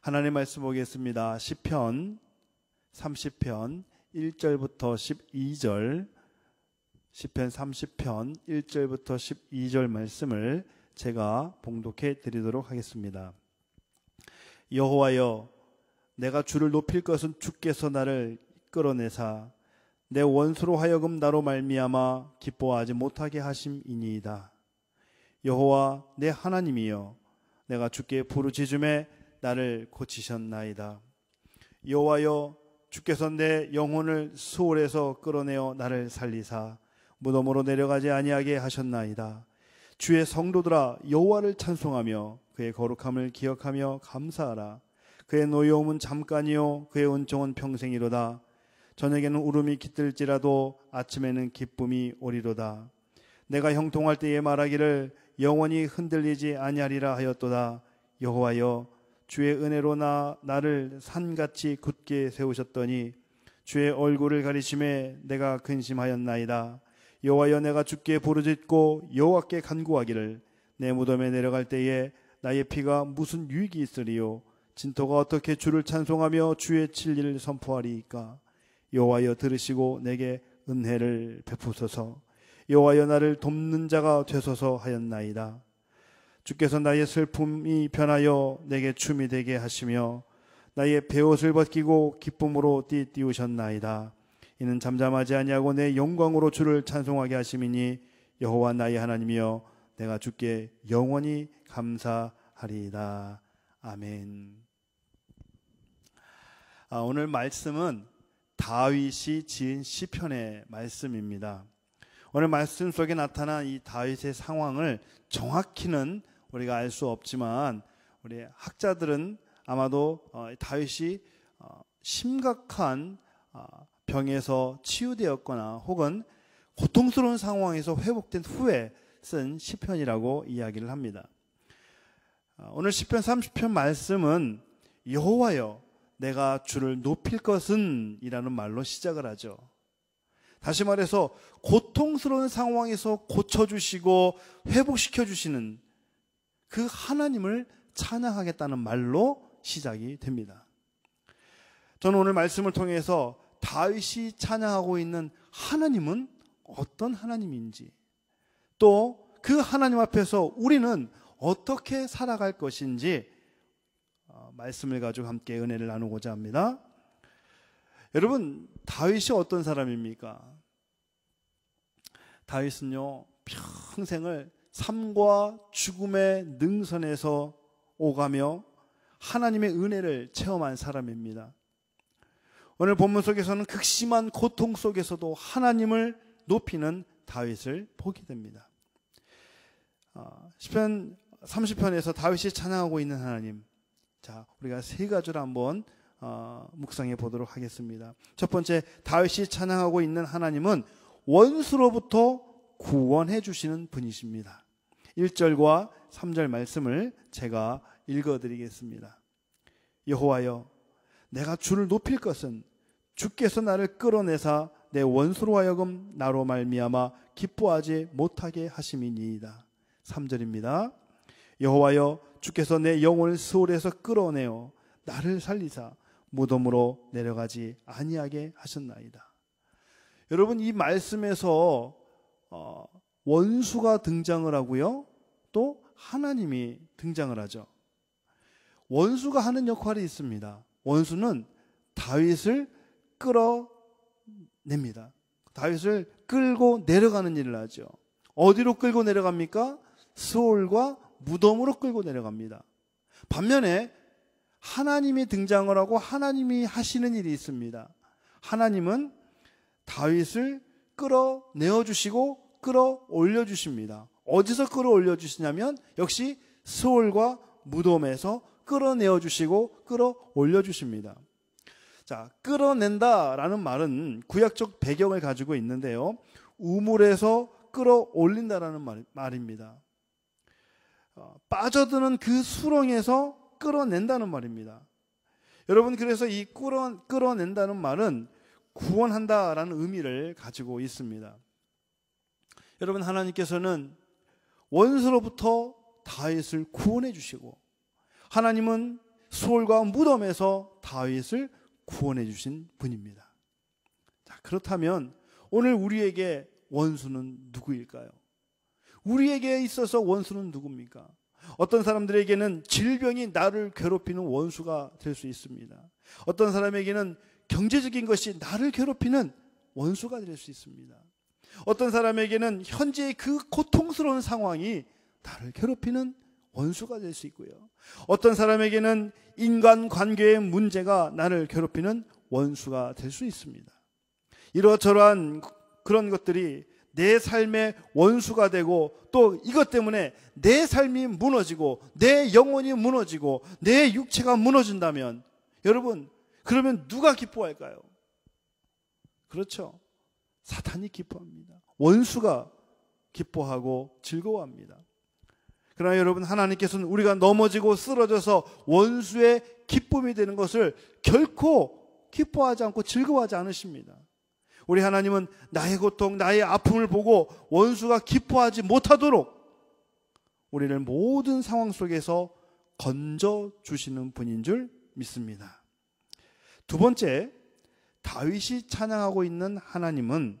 하나님 말씀 보겠습니다. 10편, 30편, 1절부터 12절, 10편, 30편, 1절부터 12절 말씀을 제가 봉독해 드리도록 하겠습니다. 여호와여, 내가 주를 높일 것은 주께서 나를 이 끌어내사, 내 원수로 하여금 나로 말미암아 기뻐하지 못하게 하심이니이다. 여호와, 내 하나님이여, 내가 주께 부르짖음에 나를 고치셨나이다. 여호와여 주께서 내 영혼을 수월에서 끌어내어 나를 살리사 무덤으로 내려가지 아니하게 하셨나이다. 주의 성도들아 여호와를 찬송하며 그의 거룩함을 기억하며 감사하라. 그의 노여움은 잠깐이요 그의 은총은 평생이로다. 저녁에는 울음이 깃들지라도 아침에는 기쁨이 오리로다. 내가 형통할 때에 말하기를 영원히 흔들리지 아니하리라 하였도다 여호와여 주의 은혜로 나 나를 산같이 굳게 세우셨더니 주의 얼굴을 가리심에 내가 근심하였나이다 여호와여 내가 주께 부르짖고 여호와께 간구하기를 내 무덤에 내려갈 때에 나의 피가 무슨 유익이 있으리요 진토가 어떻게 주를 찬송하며 주의 진리를 선포하리이까 여호와여 들으시고 내게 은혜를 베푸소서 여호와여 나를 돕는 자가 되소서 하였나이다. 주께서 나의 슬픔이 변하여 내게 춤이 되게 하시며 나의 배옷을 벗기고 기쁨으로 띠띠우셨나이다. 이는 잠잠하지 아니하고 내 영광으로 주를 찬송하게 하심이니 여호와 나의 하나님이여 내가 주께 영원히 감사하리이다. 아멘. 아, 오늘 말씀은 다윗이 지은 시편의 말씀입니다. 오늘 말씀 속에 나타난 이 다윗의 상황을 정확히는 우리가 알 수 없지만 우리 학자들은 아마도 어, 다윗이 어, 심각한 어, 병에서 치유되었거나 혹은 고통스러운 상황에서 회복된 후에 쓴 시편이라고 이야기를 합니다. 오늘 시편 30편 말씀은 여호와여 내가 주를 높일 것은 이라는 말로 시작을 하죠. 다시 말해서 고통스러운 상황에서 고쳐주시고 회복시켜주시는 그 하나님을 찬양하겠다는 말로 시작이 됩니다. 저는 오늘 말씀을 통해서 다윗이 찬양하고 있는 하나님은 어떤 하나님인지 또 그 하나님 앞에서 우리는 어떻게 살아갈 것인지 어, 말씀을 가지고 함께 은혜를 나누고자 합니다. 여러분 다윗이 어떤 사람입니까? 다윗은요 평생을 삶과 죽음의 능선에서 오가며 하나님의 은혜를 체험한 사람입니다. 오늘 본문 속에서는 극심한 고통 속에서도 하나님을 높이는 다윗을 보게 됩니다. 아, 시편 30편에서 다윗이 찬양하고 있는 하나님. 자, 우리가 세 가지를 한번 어, 묵상해 보도록 하겠습니다. 첫 번째, 다윗이 찬양하고 있는 하나님은 원수로부터 구원해 주시는 분이십니다. 1절과 3절 말씀을 제가 읽어 드리겠습니다. 여호와여 내가 주를 높일 것은 주께서 나를 끌어내사 내 원수로 하여금 나로 말미암아 기뻐하지 못하게 하심이니이다. 3절입니다. 여호와여 주께서 내 영혼을 스올에서 끌어내어 나를 살리사 무덤으로 내려가지 아니하게 하셨나이다. 여러분 이 말씀에서 어, 원수가 등장을 하고요. 또 하나님이 등장을 하죠. 원수가 하는 역할이 있습니다. 원수는 다윗을 끌어냅니다. 다윗을 끌고 내려가는 일을 하죠. 어디로 끌고 내려갑니까? 서울과 무덤으로 끌고 내려갑니다. 반면에 하나님이 등장을 하고 하나님이 하시는 일이 있습니다. 하나님은 다윗을 끌어내어 주시고 끌어올려 주십니다. 어디서 끌어올려 주시냐면 역시 스올과 무덤에서 끌어내어 주시고 끌어올려 주십니다. 자, 끌어낸다라는 말은 구약적 배경을 가지고 있는데요. 우물에서 끌어올린다라는 말, 말입니다. 어, 빠져드는 그 수렁에서 끌어낸다는 말입니다. 여러분 그래서 이 끌어, 끌어낸다는 말은 구원한다라는 의미를 가지고 있습니다. 여러분 하나님께서는 원수로부터 다윗을 구원해 주시고 하나님은 수월과 무덤에서 다윗을 구원해 주신 분입니다. 자, 그렇다면 오늘 우리에게 원수는 누구일까요? 우리에게 있어서 원수는 누굽니까? 어떤 사람들에게는 질병이 나를 괴롭히는 원수가 될 수 있습니다. 어떤 사람에게는 경제적인 것이 나를 괴롭히는 원수가 될 수 있습니다. 어떤 사람에게는 현재의 그 고통스러운 상황이 나를 괴롭히는 원수가 될 수 있고요. 어떤 사람에게는 인간 관계의 문제가 나를 괴롭히는 원수가 될 수 있습니다. 이러저러한 그런 것들이 내 삶의 원수가 되고 또 이것 때문에 내 삶이 무너지고 내 영혼이 무너지고 내 육체가 무너진다면 여러분 그러면 누가 기뻐할까요? 그렇죠. 사탄이 기뻐합니다. 원수가 기뻐하고 즐거워합니다. 그러나 여러분, 하나님께서는 우리가 넘어지고 쓰러져서 원수의 기쁨이 되는 것을 결코 기뻐하지 않고 즐거워하지 않으십니다. 우리 하나님은 나의 고통, 나의 아픔을 보고 원수가 기뻐하지 못하도록 우리를 모든 상황 속에서 건져 주시는 분인 줄 믿습니다. 두 번째, 다윗이 찬양하고 있는 하나님은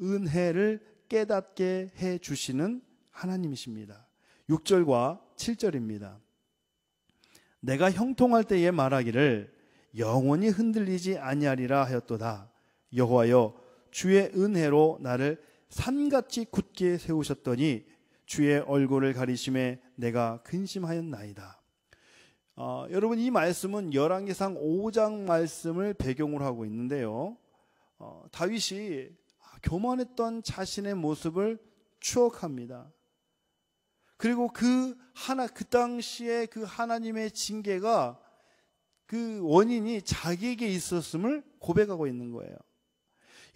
은혜를 깨닫게 해 주시는 하나님이십니다. 6절과 7절입니다. 내가 형통할 때에 말하기를 영원히 흔들리지 아니하리라 하였도다. 여호와여 주의 은혜로 나를 산같이 굳게 세우셨더니 주의 얼굴을 가리심에 내가 근심하였나이다. 어, 여러분 이 말씀은 열왕기상 5장 말씀을 배경으로 하고 있는데요. 어, 다윗이 교만했던 자신의 모습을 추억합니다. 그리고 그 하나 그 당시에 그 하나님의 징계가 그 원인이 자기에게 있었음을 고백하고 있는 거예요.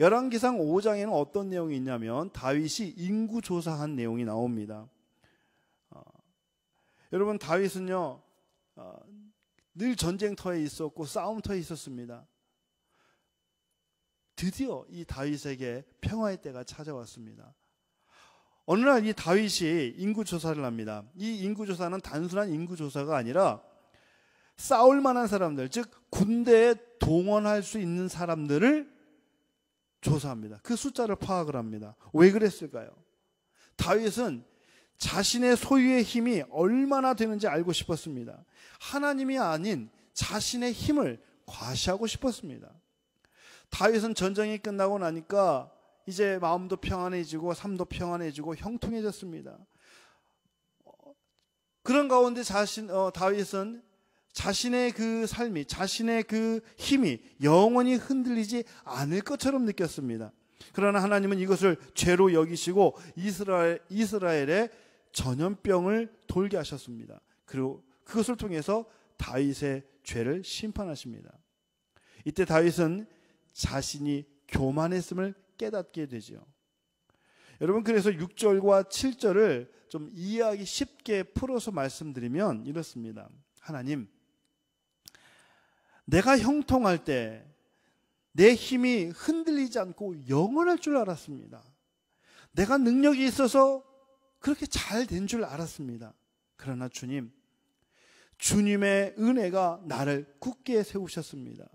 열왕기상 5장에는 어떤 내용이 있냐면 다윗이 인구 조사한 내용이 나옵니다. 어, 여러분 다윗은요 어, 늘 전쟁터에 있었고 싸움터에 있었습니다. 드디어 이 다윗에게 평화의 때가 찾아왔습니다. 어느 날 이 다윗이 인구조사를 합니다. 이 인구조사는 단순한 인구조사가 아니라 싸울 만한 사람들, 즉, 군대에 동원할 수 있는 사람들을 조사합니다. 그 숫자를 파악을 합니다. 왜 그랬을까요? 다윗은 자신의 소유의 힘이 얼마나 되는지 알고 싶었습니다. 하나님이 아닌 자신의 힘을 과시하고 싶었습니다. 다윗은 전쟁이 끝나고 나니까 이제 마음도 평안해지고 삶도 평안해지고 형통해졌습니다. 그런 가운데 자신 어, 다윗은 자신의 그 삶이 자신의 그 힘이 영원히 흔들리지 않을 것처럼 느꼈습니다. 그러나 하나님은 이것을 죄로 여기시고 이스라엘, 이스라엘의 전염병을 돌게 하셨습니다. 그리고 그것을 통해서 다윗의 죄를 심판하십니다. 이때 다윗은 자신이 교만했음을 깨닫게 되죠. 여러분 그래서 6절과 7절을 좀 이해하기 쉽게 풀어서 말씀드리면 이렇습니다. 하나님 내가 형통할 때 내 힘이 흔들리지 않고 영원할 줄 알았습니다. 내가 능력이 있어서 그렇게 잘 된 줄 알았습니다. 그러나 주님, 주님의 은혜가 나를 굳게 세우셨습니다.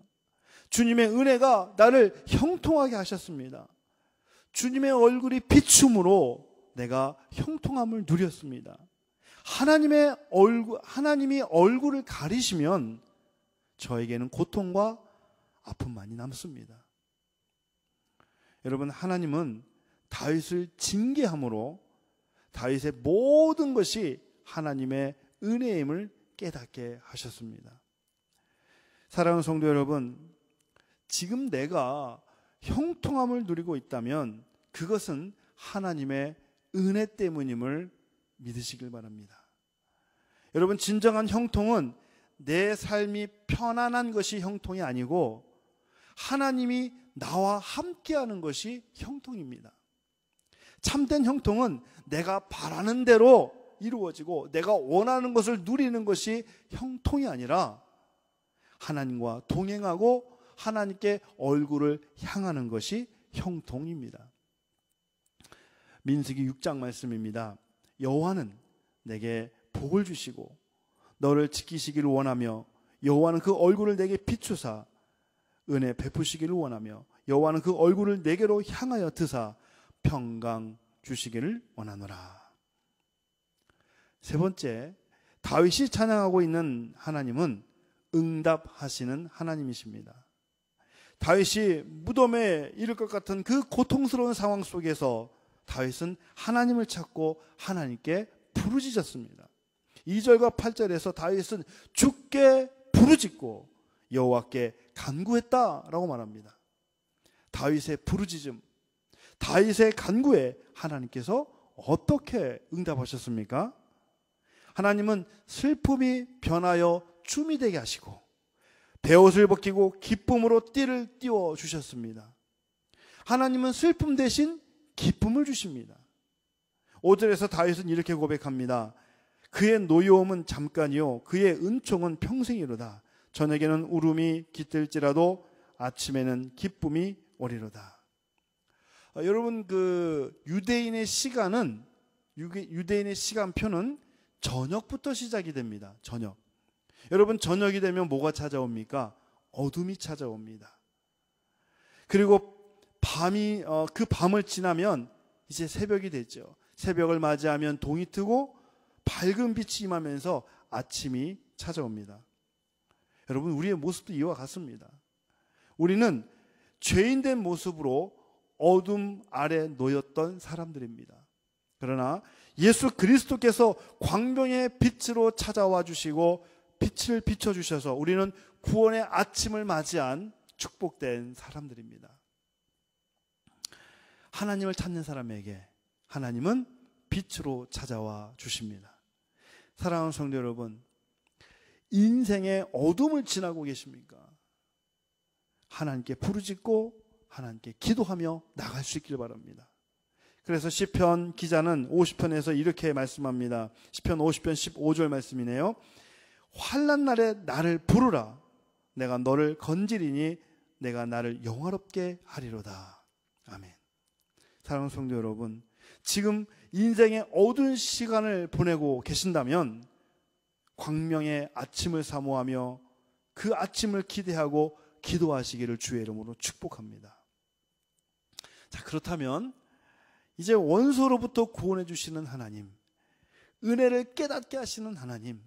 주님의 은혜가 나를 형통하게 하셨습니다. 주님의 얼굴이 비춤으로 내가 형통함을 누렸습니다. 하나님의 얼굴, 하나님이 얼굴을 가리시면 저에게는 고통과 아픔만이 남습니다. 여러분, 하나님은 다윗을 징계함으로 다윗의 모든 것이 하나님의 은혜임을 깨닫게 하셨습니다. 사랑하는 성도 여러분, 지금 내가 형통함을 누리고 있다면 그것은 하나님의 은혜 때문임을 믿으시길 바랍니다. 여러분, 진정한 형통은 내 삶이 편안한 것이 형통이 아니고 하나님이 나와 함께하는 것이 형통입니다. 참된 형통은 내가 바라는 대로 이루어지고 내가 원하는 것을 누리는 것이 형통이 아니라 하나님과 동행하고 하나님께 얼굴을 향하는 것이 형통입니다. 민수기 6장 말씀입니다. 여호와는 내게 복을 주시고 너를 지키시기를 원하며 여호와는 그 얼굴을 내게 비추사 은혜 베푸시기를 원하며 여호와는 그 얼굴을 내게로 향하여 드사 평강 주시기를 원하노라. 세 번째, 다윗이 찬양하고 있는 하나님은 응답하시는 하나님이십니다. 다윗이 무덤에 이를 것 같은 그 고통스러운 상황 속에서 다윗은 하나님을 찾고 하나님께 부르짖었습니다. 2절과 8절에서 다윗은 죽게 부르짖고 여호와께 간구했다라고 말합니다. 다윗의 부르짖음, 다윗의 간구에 하나님께서 어떻게 응답하셨습니까? 하나님은 슬픔이 변하여 춤이 되게 하시고 배옷을 벗기고 기쁨으로 띠를 띄워 주셨습니다. 하나님은 슬픔 대신 기쁨을 주십니다. 5절에서 다윗은 이렇게 고백합니다. 그의 노여움은 잠깐이요 그의 은총은 평생이로다. 저녁에는 울음이 깃들지라도 아침에는 기쁨이 오리로다. 아, 여러분 그 유대인의 시간은 유대인의 시간표는 저녁부터 시작이 됩니다. 저녁. 여러분 저녁이 되면 뭐가 찾아옵니까? 어둠이 찾아옵니다. 그리고 밤이 어, 그 밤을 지나면 이제 새벽이 되죠. 새벽을 맞이하면 동이 뜨고 밝은 빛이 임하면서 아침이 찾아옵니다. 여러분 우리의 모습도 이와 같습니다. 우리는 죄인된 모습으로 어둠 아래 놓였던 사람들입니다. 그러나 예수 그리스도께서 광명의 빛으로 찾아와 주시고 빛을 비춰 주셔서 우리는 구원의 아침을 맞이한 축복된 사람들입니다. 하나님을 찾는 사람에게 하나님은 빛으로 찾아와 주십니다. 사랑하는 성도 여러분, 인생의 어둠을 지나고 계십니까? 하나님께 부르짖고 하나님께 기도하며 나갈 수있기를 바랍니다. 그래서 시편 기자는 50편에서 이렇게 말씀합니다. 시편 50편 15절 말씀이네요. 환란 날에 나를 부르라. 내가 너를 건지리니 내가 나를 영화롭게 하리로다. 아멘. 사랑하는 성도 여러분, 지금 인생의 어두운 시간을 보내고 계신다면 광명의 아침을 사모하며 그 아침을 기대하고 기도하시기를 주의 이름으로 축복합니다. 자, 그렇다면 이제 원소로부터 구원해 주시는 하나님, 은혜를 깨닫게 하시는 하나님,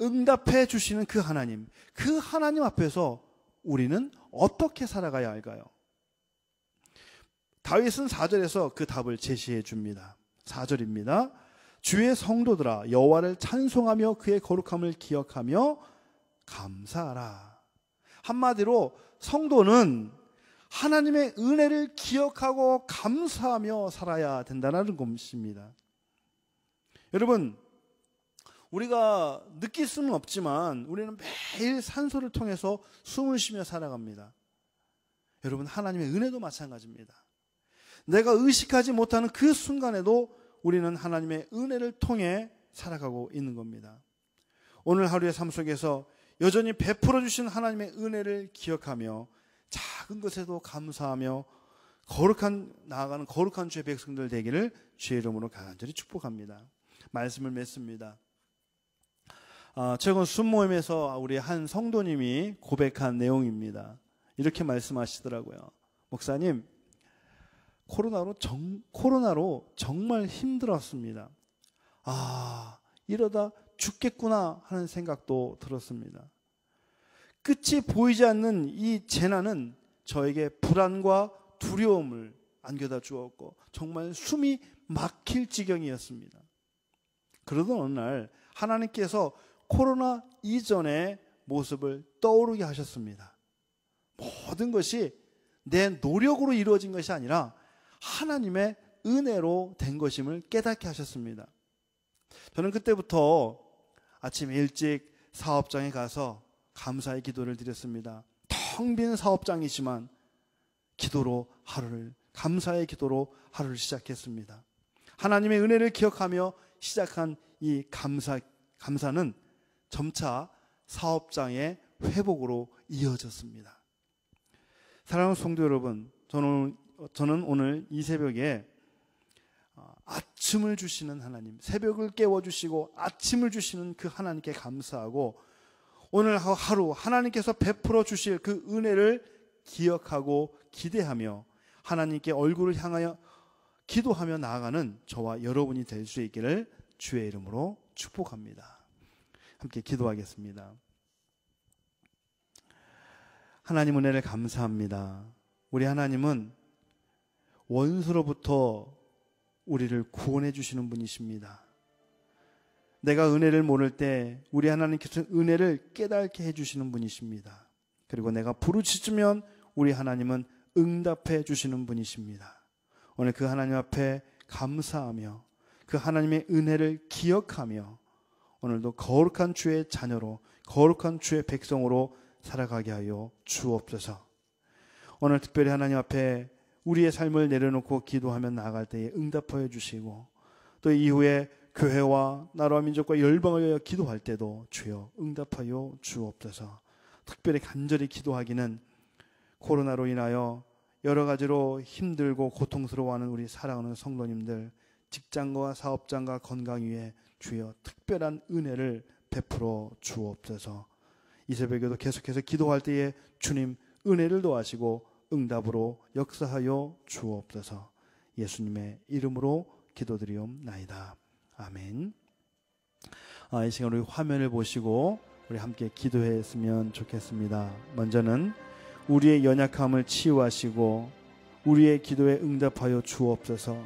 응답해 주시는 그 하나님, 그 하나님 앞에서 우리는 어떻게 살아가야 할까요? 다윗은 4절에서 그 답을 제시해 줍니다. 4절입니다. 주의 성도들아 여호와를 찬송하며 그의 거룩함을 기억하며 감사하라. 한마디로 성도는 하나님의 은혜를 기억하고 감사하며 살아야 된다는 것입니다. 여러분, 우리가 느낄 수는 없지만 우리는 매일 산소를 통해서 숨을 쉬며 살아갑니다. 여러분, 하나님의 은혜도 마찬가지입니다. 내가 의식하지 못하는 그 순간에도 우리는 하나님의 은혜를 통해 살아가고 있는 겁니다. 오늘 하루의 삶 속에서 여전히 베풀어 주신 하나님의 은혜를 기억하며 작은 것에도 감사하며 거룩한 나아가는 거룩한 주의 백성들 되기를 주의 이름으로 간절히 축복합니다. 말씀을 맺습니다. 아, 최근 순모임에서 우리 한 성도님이 고백한 내용입니다. 이렇게 말씀하시더라고요. 목사님, 코로나로 정, 코로나로 정말 힘들었습니다. 아, 이러다 죽겠구나 하는 생각도 들었습니다. 끝이 보이지 않는 이 재난은 저에게 불안과 두려움을 안겨다 주었고 정말 숨이 막힐 지경이었습니다. 그러던 어느 날 하나님께서 코로나 이전의 모습을 떠오르게 하셨습니다. 모든 것이 내 노력으로 이루어진 것이 아니라 하나님의 은혜로 된 것임을 깨닫게 하셨습니다. 저는 그때부터 아침 일찍 사업장에 가서 감사의 기도를 드렸습니다. 텅 빈 사업장이지만 기도로 하루를 감사의 기도로 하루를 시작했습니다. 하나님의 은혜를 기억하며 시작한 이 감사 감사는 점차 사업장의 회복으로 이어졌습니다. 사랑하는 성도 여러분, 저는 저는 오늘 이 새벽에 어, 아침을 주시는 하나님, 새벽을 깨워 주시고 아침을 주시는 그 하나님께 감사하고 오늘 하루 하나님께서 베풀어 주실 그 은혜를 기억하고 기대하며 하나님께 얼굴을 향하여 기도하며 나아가는 저와 여러분이 될 수 있기를 주의 이름으로 축복합니다. 함께 기도하겠습니다. 하나님 은혜를 감사합니다. 우리 하나님은 원수로부터 우리를 구원해 주시는 분이십니다. 내가 은혜를 모를 때 우리 하나님께서 은혜를 깨닫게 해주시는 분이십니다. 그리고 내가 부르짖으면 우리 하나님은 응답해 주시는 분이십니다. 오늘 그 하나님 앞에 감사하며 그 하나님의 은혜를 기억하며 오늘도 거룩한 주의 자녀로 거룩한 주의 백성으로 살아가게 하여 주옵소서. 오늘 특별히 하나님 앞에 우리의 삶을 내려놓고 기도하며 나아갈 때에 응답하여 주시고 또 이후에 교회와 나라와 민족과 열방을 위하여 기도할 때도 주여 응답하여 주옵소서. 특별히 간절히 기도하기는 코로나로 인하여 여러 가지로 힘들고 고통스러워하는 우리 사랑하는 성도님들 직장과 사업장과 건강 위에 주여 특별한 은혜를 베풀어 주옵소서. 이 새벽에도 계속해서 기도할 때에 주님 은혜를 도하시고 응답으로 역사하여 주옵소서. 예수님의 이름으로 기도드리옵나이다. 아멘. 아, 이 시간 우리 화면을 보시고 우리 함께 기도했으면 좋겠습니다. 먼저는 우리의 연약함을 치유하시고 우리의 기도에 응답하여 주옵소서.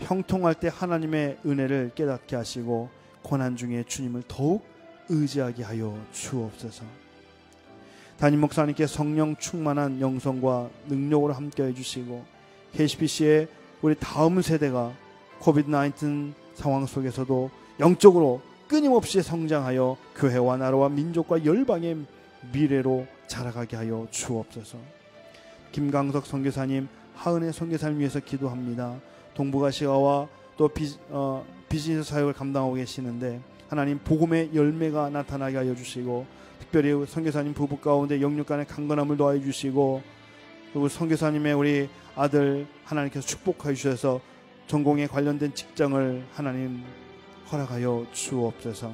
형통할 때 하나님의 은혜를 깨닫게 하시고 고난 중에 주님을 더욱 의지하게 하여 주옵소서. 담임 목사님께 성령 충만한 영성과 능력으로 함께해 주시고 KCPC의 우리 다음 세대가 코비드 19 상황 속에서도 영적으로 끊임없이 성장하여 교회와 나라와 민족과 열방의 미래로 자라가게 하여 주옵소서. 김강석 선교사님, 하은혜 선교사님 위해서 기도합니다. 동북아시아와 또 비, 어, 비즈니스 사역을 감당하고 계시는데 하나님 복음의 열매가 나타나게 하여 주시고 특별히 선교사님 부부 가운데 영육 간의 강건함을 더하 주시고 그리고 선교사님의 우리 아들 하나님께서 축복하여 주셔서 전공에 관련된 직장을 하나님 허락하여 주옵소서.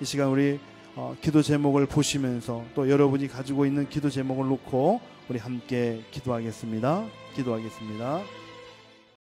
이 시간 우리 어, 기도 제목을 보시면서 또 여러분이 가지고 있는 기도 제목을 놓고 우리 함께 기도하겠습니다. 기도하겠습니다.